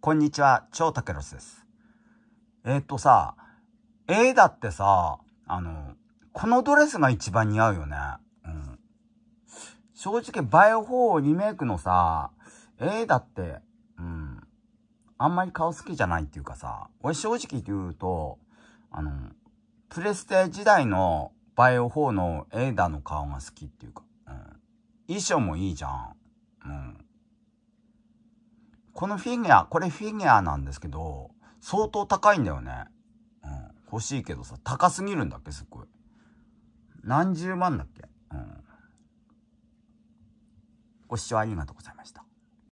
こんにちは、超タケロスです。えっ、ー、とさ、A だってさ、あの、このドレスが一番似合うよね。うん。正直、バイオ4リメイクのさ、A だって、うん、あんまり顔好きじゃないっていうかさ、俺正直言うと、あの、プレステ時代のバイオ4のエイダの顔が好きっていうか、うん、衣装もいいじゃん。うん。このフィギュア、これフィギュアなんですけど、相当高いんだよね。うん。欲しいけどさ、高すぎるんだっけ、すっごい。何十万だっけ。うん。ご視聴ありがとうございました。